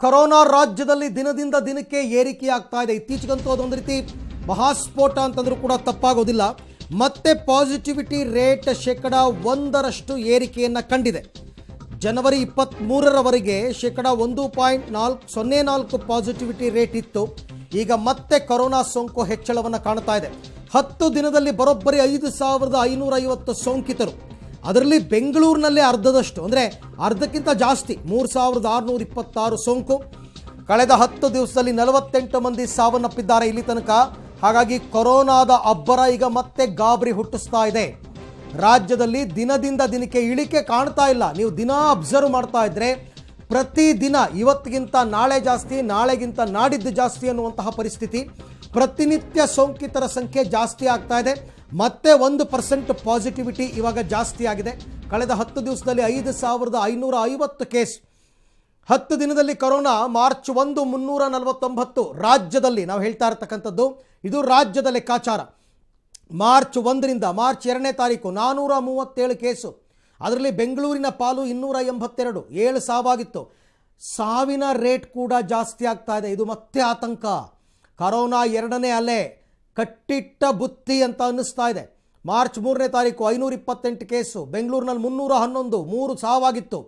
corona ರಾಜ್ಯದಲ್ಲಿ ದಿನದಿಂದ ದಿನಕ್ಕೆ ಏರಿಕೆಯಾಗ್ತಾ ಇದೆ ಇತ್ತೀಚೆಗಂತೂ ಅದೊಂದು ರೀತಿ ಮಹಾಸ್ಫೋಟ ಅಂತಂದ್ರೂ ಕೂಡ ತಪ್ಪಾಗೋದಿಲ್ಲ ಮತ್ತೆ ಪಾಸಿಟಿವಿಟಿ ರೇಟ್ ಶೇಕಡ ಒಂದರಷ್ಟು ಏರಿಕೆಯನ್ನು ಕಂಡಿದೆ ಜನವರಿ ಮೂರರವರೆಗೆ ಶೇಕಡ ಒಂದು ಪಾಯಿಂಟ್ ನಾಲ್ಕು ಸೊನ್ನೆ ನಾಲ್ಕು ಪಾಸಿಟಿವಿಟಿ ರೇಟ್ ಇತ್ತು ಈಗ ಮತ್ತೆ ಕೊರೋನಾ ಸೋಂಕು ಹೆಚ್ಚಳವನ್ನು ಕಾಣ್ತಾ ಇದೆ ಹತ್ತು ದಿನದಲ್ಲಿ ಬರೋಬ್ಬರಿ ಐದು ಸಾವಿರದ ಐನೂರ ಐವತ್ತು ಸೋಂಕಿತರು ಅದರಲ್ಲಿ ಬೆಂಗಳೂರಿನಲ್ಲೇ ಅರ್ಧದಷ್ಟು ಅಂದರೆ ಅರ್ಧಕ್ಕಿಂತ ಜಾಸ್ತಿ ಮೂರು ಸಾವಿರದ ಆರುನೂರ ಇಪ್ಪತ್ತಾರು ಸೋಂಕು ಕಳೆದ ಹತ್ತು ದಿವಸದಲ್ಲಿ ನಲವತ್ತೆಂಟು ಮಂದಿ ಸಾವನ್ನಪ್ಪಿದ್ದಾರೆ ಇಲ್ಲಿ ತನಕ ಹಾಗಾಗಿ ಕೊರೋನಾದ ಅಬ್ಬರ ಈಗ ಮತ್ತೆ ಗಾಬರಿ ಹುಟ್ಟಿಸ್ತಾ ಇದೆ ರಾಜ್ಯದಲ್ಲಿ ದಿನದಿಂದ ದಿನಕ್ಕೆ ಇಳಿಕೆ ಕಾಣ್ತಾ ಇಲ್ಲ ನೀವು ದಿನ ಅಬ್ಸರ್ವ್ ಮಾಡ್ತಾ ಇದ್ರೆ ಪ್ರತಿ ದಿನ ಇವತ್ತಿಗಿಂತ ನಾಳೆ ಜಾಸ್ತಿ ನಾಳೆಗಿಂತ ನಾಡಿದ್ದು ಜಾಸ್ತಿ ಅನ್ನುವಂತಹ ಪರಿಸ್ಥಿತಿ ಪ್ರತಿನಿತ್ಯ ಸೋಂಕಿತರ ಸಂಖ್ಯೆ ಜಾಸ್ತಿ ಆಗ್ತಾ ಇದೆ ಮತ್ತೆ ಒಂದು ಪರ್ಸೆಂಟ್ ಪಾಸಿಟಿವಿಟಿ ಇವಾಗ ಜಾಸ್ತಿ ಆಗಿದೆ ಕಳೆದ ಹತ್ತು ದಿವಸದಲ್ಲಿ ಐದು ಸಾವಿರದ ಐನೂರ ಐವತ್ತು ಕೇಸ್ ಹತ್ತು ದಿನದಲ್ಲಿ ಕೊರೋನಾ ಮಾರ್ಚ್ ಒಂದು ಮುನ್ನೂರ ನಲವತ್ತೊಂಬತ್ತು ರಾಜ್ಯದಲ್ಲಿ ನಾವು ಹೇಳ್ತಾ ಇರ್ತಕ್ಕಂಥದ್ದು ಇದು ರಾಜ್ಯದ ಲೆಕ್ಕಾಚಾರ ಮಾರ್ಚ್ ಒಂದರಿಂದ ಮಾರ್ಚ್ ಎರಡನೇ ತಾರೀಕು ನಾನ್ನೂರ ಮೂವತ್ತೇಳು ಕೇಸು ಅದರಲ್ಲಿ ಬೆಂಗಳೂರಿನ ಪಾಲು ಇನ್ನೂರ ಎಂಬತ್ತೆರಡು ಏಳು ಸಾವಾಗಿತ್ತು ಸಾವಿನ ರೇಟ್ ಕೂಡ ಜಾಸ್ತಿ ಆಗ್ತಾ ಇದೆ ಇದು ಮತ್ತೆ ಆತಂಕ ಕರೋನಾ ಎರಡನೇ ಅಲೆ ಕಟ್ಟಿಟ್ಟ ಬುತ್ತಿ ಅಂತ ಅನ್ನಿಸ್ತಾ ಇದೆ ಮಾರ್ಚ್ ಮೂರನೇ ತಾರೀಕು ಐನೂರ ಇಪ್ಪತ್ತೆಂಟು ಕೇಸು ಬೆಂಗಳೂರಿನಲ್ಲಿ ಮುನ್ನೂರ ಹನ್ನೊಂದು ಮೂರು ಸಾವಾಗಿತ್ತು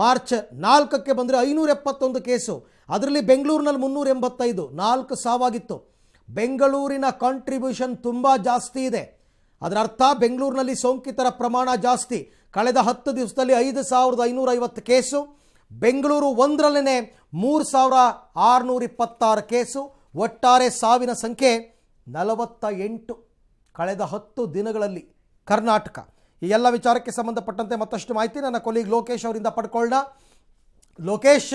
ಮಾರ್ಚ್ ನಾಲ್ಕಕ್ಕೆ ಬಂದರೆ ಐನೂರ ಎಪ್ಪತ್ತೊಂದು ಕೇಸು ಅದರಲ್ಲಿ ಬೆಂಗಳೂರಿನಲ್ಲಿ ಮುನ್ನೂರ ಎಂಬತ್ತೈದು ನಾಲ್ಕು ಸಾವಾಗಿತ್ತು ಬೆಂಗಳೂರಿನ ಕಾಂಟ್ರಿಬ್ಯೂಷನ್ ತುಂಬ ಜಾಸ್ತಿ ಇದೆ ಅದರ ಅರ್ಥ ಬೆಂಗಳೂರಿನಲ್ಲಿ ಸೋಂಕಿತರ ಪ್ರಮಾಣ ಜಾಸ್ತಿ ಕಳೆದ ಹತ್ತು ದಿವಸದಲ್ಲಿ ಐದು ಸಾವಿರದ ಐನೂರ ಐವತ್ತು ಕೇಸು ಬೆಂಗಳೂರು ಒಂದರಲ್ಲೇ ಮೂರು ಸಾವಿರ ಆರುನೂರ ಇಪ್ಪತ್ತಾರು ಕೇಸು ಒಟ್ಟಾರೆ ಸಾವಿನ ಸಂಖ್ಯೆ ನಲವತ್ತ ಎಂಟು ಕಳೆದ ಹತ್ತು ದಿನಗಳಲ್ಲಿ ಕರ್ನಾಟಕ ಈ ಎಲ್ಲ ವಿಚಾರಕ್ಕೆ ಸಂಬಂಧಪಟ್ಟಂತೆ ಮತ್ತಷ್ಟು ಮಾಹಿತಿ ನನ್ನ ಕೊಲೀಗ್ ಲೋಕೇಶ್ ಅವರಿಂದ ಪಡ್ಕೊಳ್ಳ ಲೋಕೇಶ್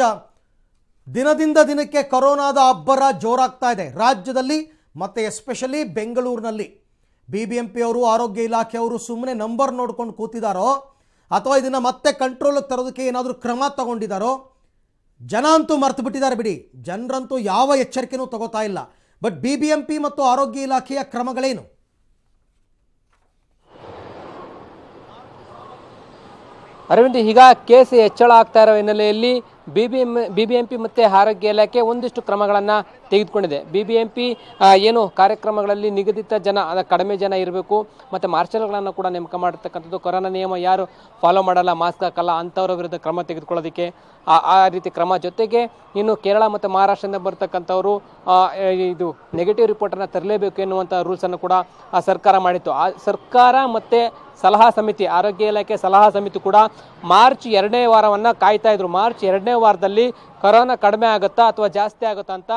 ದಿನದಿಂದ ದಿನಕ್ಕೆ ಕೊರೋನಾದ ಅಬ್ಬರ ಜೋರಾಗ್ತಾ ಇದೆ ರಾಜ್ಯದಲ್ಲಿ ಮತ್ತು ಎಸ್ಪೆಷಲಿ ಬೆಂಗಳೂರಿನಲ್ಲಿ ಬಿ ಬಿ ಎಂ ಪಿ ಅವರು ಆರೋಗ್ಯ ಇಲಾಖೆಯವರು ಸುಮ್ಮನೆ ನಂಬರ್ ನೋಡ್ಕೊಂಡು ಕೂತಿದ್ದಾರೋ ಅಥವಾ ಇದನ್ನು ಮತ್ತೆ ಕಂಟ್ರೋಲಿಗೆ ತರೋದಕ್ಕೆ ಏನಾದರೂ ಕ್ರಮ ತಗೊಂಡಿದ್ದಾರೋ ಜನ ಅಂತೂ ಮರ್ತು ಬಿಟ್ಟಿದ್ದಾರೆ ಬಿಡಿ ಜನರಂತೂ ಯಾವ ಎಚ್ಚರಿಕೆನೂ ತಗೋತಾ ಇಲ್ಲ ಬಟ್ ಬಿಬಿಎಂಪಿ ಮತ್ತು ಆರೋಗ್ಯ ಇಲಾಖೆಯ ಕ್ರಮಗಳೇನು ಅರವಿಂದ್ ಈಗ ಕೇಸ್ ಹೆಚ್ಚಳ ಆಗ್ತಾ ಇರೋ ಹಿನ್ನೆಲೆಯಲ್ಲಿ B B M B B M P ಮತ್ತು ಆರೋಗ್ಯ ಇಲಾಖೆ ಒಂದಿಷ್ಟು ಕ್ರಮಗಳನ್ನು ತೆಗೆದುಕೊಂಡಿದೆ ಬಿ ಬಿ ಎಂ ಪಿ ಏನು ಕಾರ್ಯಕ್ರಮಗಳಲ್ಲಿ ನಿಗದಿತ ಜನ ಕಡಿಮೆ ಜನ ಇರಬೇಕು ಮತ್ತು ಮಾರ್ಷಲ್ಗಳನ್ನು ಕೂಡ ನೇಮಕ ಮಾಡಿರ್ತಕ್ಕಂಥದ್ದು ಕೊರೋನಾ ನಿಯಮ ಯಾರು ಫಾಲೋ ಮಾಡಲ್ಲ ಮಾಸ್ಕ್ ಹಾಕಲ್ಲ ಅಂಥವ್ರ ವಿರುದ್ಧ ಕ್ರಮ ತೆಗೆದುಕೊಳ್ಳೋದಕ್ಕೆ ಆ ರೀತಿ ಕ್ರಮ ಜೊತೆಗೆ ಇನ್ನು ಕೇರಳ ಮತ್ತು ಮಹಾರಾಷ್ಟ್ರದಿಂದ ಬರ್ತಕ್ಕಂಥವರು ಇದು ನೆಗೆಟಿವ್ ರಿಪೋರ್ಟನ್ನು ತರಲೇಬೇಕು ಎನ್ನುವಂಥ ರೂಲ್ಸನ್ನು ಕೂಡ ಆ ಸರ್ಕಾರ ಮಾಡಿತ್ತು ಆ ಸರ್ಕಾರ ಮತ್ತು ಸಲಹಾ ಸಮಿತಿ ಆರೋಗ್ಯ ಇಲಾಖೆ ಸಲಹಾ ಸಮಿತಿ ಕೂಡ ಮಾರ್ಚ್ ಎರಡನೇ ವಾರವನ್ನು ಕಾಯ್ತಾ ಇದ್ರು ಮಾರ್ಚ್ ಎರಡನೇ ವಾರದಲ್ಲಿ ಕರೋನಾ ಕಡಿಮೆ ಆಗುತ್ತಾ ಅಥವಾ ಜಾಸ್ತಿ ಆಗುತ್ತಾ ಅಂತ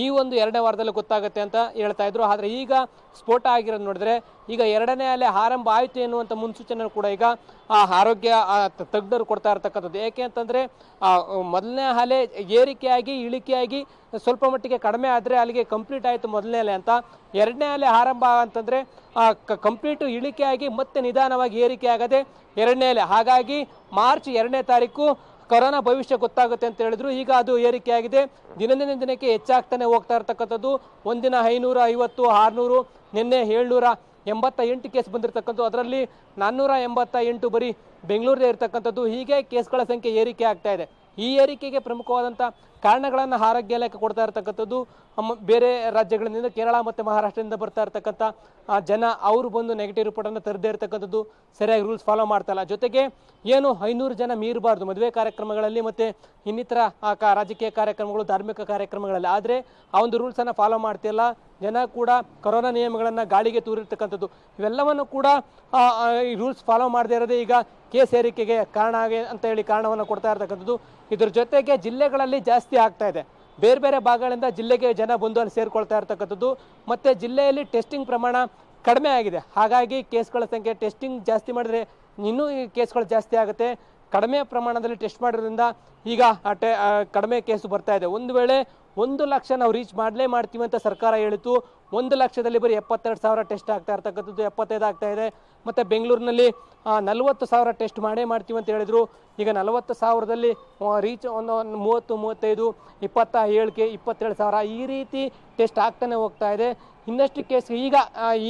ಈ ಒಂದು ಎರಡನೇ ವಾರದಲ್ಲಿ ಗೊತ್ತಾಗುತ್ತೆ ಅಂತ ಹೇಳ್ತಾ ಇದ್ರು ಆದರೆ ಈಗ ಸ್ಫೋಟ ಆಗಿರೋದು ನೋಡಿದ್ರೆ ಈಗ ಎರಡನೇ ಅಲೆ ಆರಂಭ ಆಯಿತು ಎನ್ನುವಂಥ ಮುನ್ಸೂಚನೆ ಕೂಡ ಈಗ ಆ ಆರೋಗ್ಯ ತಜ್ಞರು ಕೊಡ್ತಾ ಇರತಕ್ಕಂಥದ್ದು ಏಕೆ ಅಂತಂದರೆ ಮೊದಲನೇ ಅಲೆ ಏರಿಕೆಯಾಗಿ ಇಳಿಕೆಯಾಗಿ ಸ್ವಲ್ಪ ಮಟ್ಟಿಗೆ ಕಡಿಮೆ ಆದರೆ ಅಲ್ಲಿಗೆ ಕಂಪ್ಲೀಟ್ ಆಯಿತು ಮೊದಲನೇ ಅಲೆ ಅಂತ ಎರಡನೇ ಅಲೆ ಆರಂಭ ಅಂತಂದರೆ ಕಂಪ್ಲೀಟು ಇಳಿಕೆಯಾಗಿ ಮತ್ತೆ ನಿಧಾನವಾಗಿ ಏರಿಕೆ ಆಗದೆ ಎರಡನೇ ಅಲೆ ಹಾಗಾಗಿ ಮಾರ್ಚ್ ಎರಡನೇ ತಾರೀಕು ಕರೋನಾ ಭವಿಷ್ಯ ಗೊತ್ತಾಗುತ್ತೆ ಅಂತ ಹೇಳಿದ್ರು ಈಗ ಅದು ಏರಿಕೆಯಾಗಿದೆ ದಿನದಿಂದ ದಿನಕ್ಕೆ ಹೆಚ್ಚಾಗ್ತಾನೆ ಹೋಗ್ತಾ ಇರತಕ್ಕಂಥದ್ದು ಒಂದಿನ ಐನೂರ ಐವತ್ತು ಆರುನೂರು ನಿನ್ನೆ ಏಳ್ನೂರ ಎಂಬತ್ತ ಎಂಟು ಕೇಸ್ ಬಂದಿರತಕ್ಕಂಥದ್ದು ಅದರಲ್ಲಿ ನಾನ್ನೂರ ಎಂಬತ್ತ ಎಂಟು ಬರೀ ಬೆಂಗಳೂರಲ್ಲೇ ಇರತಕ್ಕಂಥದ್ದು ಹೀಗೆ ಕೇಸ್ಗಳ ಸಂಖ್ಯೆ ಏರಿಕೆ ಆಗ್ತಾ ಇದೆ ಈ ಏರಿಕೆಗೆ ಪ್ರಮುಖವಾದಂಥ ಕಾರಣಗಳನ್ನು ಆರೋಗ್ಯ ಇಲಾಖೆ ಕೊಡ್ತಾ ಇರತಕ್ಕಂಥದ್ದು ಬೇರೆ ರಾಜ್ಯಗಳಿಂದ ಕೇರಳ ಮತ್ತು ಮಹಾರಾಷ್ಟ್ರದಿಂದ ಬರ್ತಾ ಇರತಕ್ಕಂಥ ಜನ ಅವರು ಬಂದು ನೆಗೆಟಿವ್ ರಿಪೋರ್ಟನ್ನು ತರದೇ ಇರತಕ್ಕಂಥದ್ದು ಸರಿಯಾಗಿ ರೂಲ್ಸ್ ಫಾಲೋ ಮಾಡ್ತಾ ಇಲ್ಲ ಜೊತೆಗೆ ಏನು ಐನೂರು ಜನ ಮೀರಬಾರ್ದು ಮದುವೆ ಕಾರ್ಯಕ್ರಮಗಳಲ್ಲಿ ಮತ್ತು ಇನ್ನಿತರ ರಾಜಕೀಯ ಕಾರ್ಯಕ್ರಮಗಳು ಧಾರ್ಮಿಕ ಕಾರ್ಯಕ್ರಮಗಳಲ್ಲಿ ಆದರೆ ಆ ಒಂದು ರೂಲ್ಸನ್ನು ಫಾಲೋ ಮಾಡ್ತಿಲ್ಲ ಜನ ಕೂಡ ಕೊರೋನಾ ನಿಯಮಗಳನ್ನು ಗಾಳಿಗೆ ತೂರಿರ್ತಕ್ಕಂಥದ್ದು ಇವೆಲ್ಲವನ್ನು ಕೂಡ ಈ ರೂಲ್ಸ್ ಫಾಲೋ ಮಾಡದೇ ಇರೋದೇ ಈಗ ಕೇಸ್ ಏರಿಕೆಗೆ ಕಾರಣ ಆಗಿ ಅಂತ ಹೇಳಿ ಕಾರಣವನ್ನು ಕೊಡ್ತಾ ಇರತಕ್ಕಂಥದ್ದು ಇದರ ಜೊತೆಗೆ ಜಿಲ್ಲೆಗಳಲ್ಲಿ ಜಾಸ್ತಿ ಆಗ್ತಾ ಇದೆ ಬೇರೆ ಬೇರೆ ಭಾಗಗಳಿಂದ ಜಿಲ್ಲೆಗೆ ಜನ ಬಂದು ಅಲ್ಲಿ ಸೇರಿಕೊಳ್ತಾ ಇರ್ತಕ್ಕಂಥದ್ದು ಮತ್ತು ಜಿಲ್ಲೆಯಲ್ಲಿ ಟೆಸ್ಟಿಂಗ್ ಪ್ರಮಾಣ ಕಡಿಮೆ ಆಗಿದೆ ಹಾಗಾಗಿ ಕೇಸ್ಗಳ ಸಂಖ್ಯೆ ಟೆಸ್ಟಿಂಗ್ ಜಾಸ್ತಿ ಮಾಡಿದರೆ ಇನ್ನೂ ಈ ಕೇಸ್ಗಳು ಜಾಸ್ತಿ ಆಗುತ್ತೆ ಕಡಿಮೆ ಪ್ರಮಾಣದಲ್ಲಿ ಟೆಸ್ಟ್ ಮಾಡಿರೋದ್ರಿಂದ ಈಗ ಟೆ ಕಡಿಮೆ ಕೇಸು ಬರ್ತಾ ಇದೆ ಒಂದು ವೇಳೆ ಒಂದು ಲಕ್ಷ ನಾವು ರೀಚ್ ಮಾಡಲೇ ಮಾಡ್ತೀವಿ ಅಂತ ಸರ್ಕಾರ ಹೇಳಿತು ಒಂದು ಲಕ್ಷದಲ್ಲಿ ಬರೀ ಎಪ್ಪತ್ತೆರಡು ಸಾವಿರ ಟೆಸ್ಟ್ ಆಗ್ತಾ ಇರ್ತಕ್ಕಂಥದ್ದು ಎಪ್ಪತ್ತೈದು ಆಗ್ತಾ ಇದೆ ಮತ್ತು ಬೆಂಗಳೂರಿನಲ್ಲಿ ನಲವತ್ತು ಸಾವಿರ ಟೆಸ್ಟ್ ಮಾಡೇ ಮಾಡ್ತೀವಿ ಅಂತ ಹೇಳಿದರು ಈಗ ನಲವತ್ತು ಸಾವಿರದಲ್ಲಿ ರೀಚ್ ಒಂದು ಮೂವತ್ತು ಮೂವತ್ತೈದು ಇಪ್ಪತ್ತ ಏಳಿಗೆ ಇಪ್ಪತ್ತೆರಡು ಸಾವಿರ ಈ ರೀತಿ ಟೆಸ್ಟ್ ಆಗ್ತಾನೆ ಹೋಗ್ತಾ ಇದೆ ಇನ್ನಷ್ಟು ಕೇಸ್ ಈಗ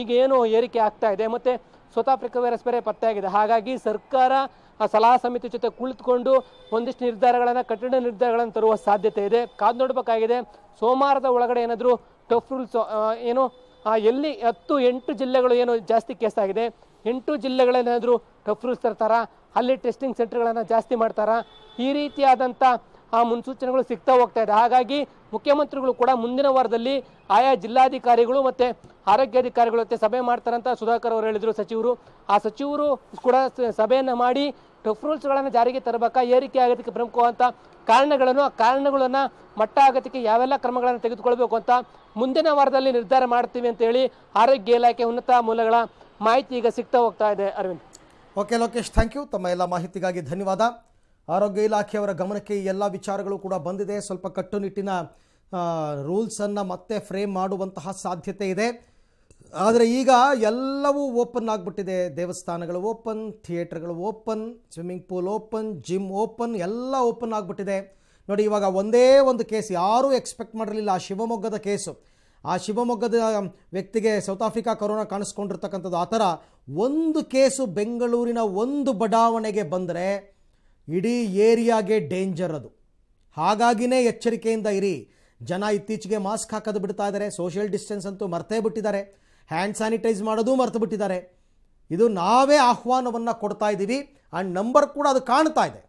ಈಗೇನು ಏರಿಕೆ ಆಗ್ತಾ ಇದೆ ಮತ್ತು ಸ್ವತಃ ವೈರಸ್ ಬೇರೆ ಪತ್ತೆಯಾಗಿದೆ ಹಾಗಾಗಿ ಸರ್ಕಾರ ಆ ಸಲಹಾ ಸಮಿತಿ ಜೊತೆ ಕುಳಿತುಕೊಂಡು ಒಂದಿಷ್ಟು ನಿರ್ಧಾರಗಳನ್ನು ಕಠಿಣ ನಿರ್ಧಾರಗಳನ್ನು ತರುವ ಸಾಧ್ಯತೆ ಇದೆ ಕಾದು ನೋಡಬೇಕಾಗಿದೆ ಸೋಮವಾರದ ಒಳಗಡೆ ಏನಾದರೂ ಟಫ್ ರೂಲ್ಸ್ ಏನು ಎಲ್ಲಿ ಹತ್ತು ಎಂಟು ಜಿಲ್ಲೆಗಳು ಏನು ಜಾಸ್ತಿ ಕೇಸ್ ಆಗಿದೆ ಎಂಟು ಜಿಲ್ಲೆಗಳೇನಾದರೂ ಟಫ್ ರೂಲ್ಸ್ ತರ್ತಾರ ಅಲ್ಲಿ ಟೆಸ್ಟಿಂಗ್ ಸೆಂಟರ್ಗಳನ್ನು ಜಾಸ್ತಿ ಮಾಡ್ತಾರಾ ಈ ರೀತಿಯಾದಂಥ ಆ ಮುನ್ಸೂಚನೆಗಳು ಸಿಗ್ತಾ ಹೋಗ್ತಾ ಇದೆ ಹಾಗಾಗಿ ಮುಖ್ಯಮಂತ್ರಿಗಳು ಕೂಡ ಮುಂದಿನ ವಾರದಲ್ಲಿ ಆಯಾ ಜಿಲ್ಲಾಧಿಕಾರಿಗಳು ಮತ್ತು ಆರೋಗ್ಯಾಧಿಕಾರಿಗಳ ಜೊತೆ ಸಭೆ ಮಾಡ್ತಾರಂತ ಸುಧಾಕರ್ ಅವರು ಹೇಳಿದರು ಸಚಿವರು ಆ ಸಚಿವರು ಕೂಡ ಸಭೆಯನ್ನು ಮಾಡಿ ಟಫ್ ರೂಲ್ಸ್ಗಳನ್ನು ಜಾರಿಗೆ ತರಬೇಕಾ ಏರಿಕೆ ಆಗೋದಕ್ಕೆ ಪ್ರಮುಖವಂತ ಕಾರಣಗಳನ್ನು ಆ ಕಾರಣಗಳನ್ನು ಮಟ್ಟ ಆಗೋದಕ್ಕೆ ಯಾವೆಲ್ಲ ಕ್ರಮಗಳನ್ನು ತೆಗೆದುಕೊಳ್ಬೇಕು ಅಂತ ಮುಂದಿನ ವಾರದಲ್ಲಿ ನಿರ್ಧಾರ ಮಾಡ್ತೀವಿ ಹೇಳಿ ಆರೋಗ್ಯ ಇಲಾಖೆ ಉನ್ನತ ಮೂಲಗಳ ಮಾಹಿತಿ ಈಗ ಸಿಗ್ತಾ ಹೋಗ್ತಾ ಇದೆ Arvind okay Lokesh thank you ತಮ್ಮ ಎಲ್ಲ ಮಾಹಿತಿಗಾಗಿ ಧನ್ಯವಾದ ಆರೋಗ್ಯ ಇಲಾಖೆಯವರ ಗಮನಕ್ಕೆ ಈ ಎಲ್ಲ ವಿಚಾರಗಳು ಕೂಡ ಬಂದಿದೆ ಸ್ವಲ್ಪ ಕಟ್ಟುನಿಟ್ಟಿನ ರೂಲ್ಸನ್ನು ಮತ್ತೆ ಫ್ರೇಮ್ ಮಾಡುವಂತಹ ಸಾಧ್ಯತೆ ಇದೆ ಆದರೆ ಈಗ ಎಲ್ಲವೂ ಓಪನ್ ಆಗಿಬಿಟ್ಟಿದೆ ದೇವಸ್ಥಾನಗಳು ಓಪನ್ ಥಿಯೇಟರ್ಗಳು open swimming pool open gym open ಎಲ್ಲ ಓಪನ್ ಆಗಿಬಿಟ್ಟಿದೆ ನೋಡಿ ಇವಾಗ ಒಂದೇ ಒಂದು ಕೇಸ್ ಯಾರೂ ಎಕ್ಸ್ಪೆಕ್ಟ್ ಮಾಡಿರಲಿಲ್ಲ ಆ ಶಿವಮೊಗ್ಗದ ಕೇಸು ಆ ಶಿವಮೊಗ್ಗದ ವ್ಯಕ್ತಿಗೆ ಸೌತ್ ಆಫ್ರಿಕಾ ಕೊರೋನಾ ಕಾಣಿಸ್ಕೊಂಡಿರ್ತಕ್ಕಂಥದ್ದು ಆ ಥರ ಒಂದು ಕೇಸು ಬೆಂಗಳೂರಿನ ಒಂದು ಬಡಾವಣೆಗೆ ಬಂದರೆ ಇಡೀ ಏರಿಯಾಗೆ ಡೇಂಜರ್ ಅದು ಹಾಗಾಗಿನೇ ಎಚ್ಚರಿಕೆಯಿಂದ ಇರಿ ಜನ ಇತ್ತೀಚೆಗೆ ಮಾಸ್ಕ್ ಹಾಕೋದು ಬಿಡ್ತಾ ಇದ್ದಾರೆ ಸೋಷಿಯಲ್ ಡಿಸ್ಟೆನ್ಸ್ ಅಂತೂ ಮರ್ತೇ ಬಿಟ್ಟಿದ್ದಾರೆ ಹ್ಯಾಂಡ್ ಸ್ಯಾನಿಟೈಸ್ ಮಾಡೋದು ಮರೆತು ಬಿಟ್ಟಿದ್ದಾರೆ ಇದು ನಾವೇ ಆಹ್ವಾನವನ್ನು ಕೊಡ್ತಾ ಇದ್ದೀವಿ ಆ್ಯಂಡ್ ನಂಬರ್ ಕೂಡ ಅದು ಕಾಣ್ತಾ ಇದೆ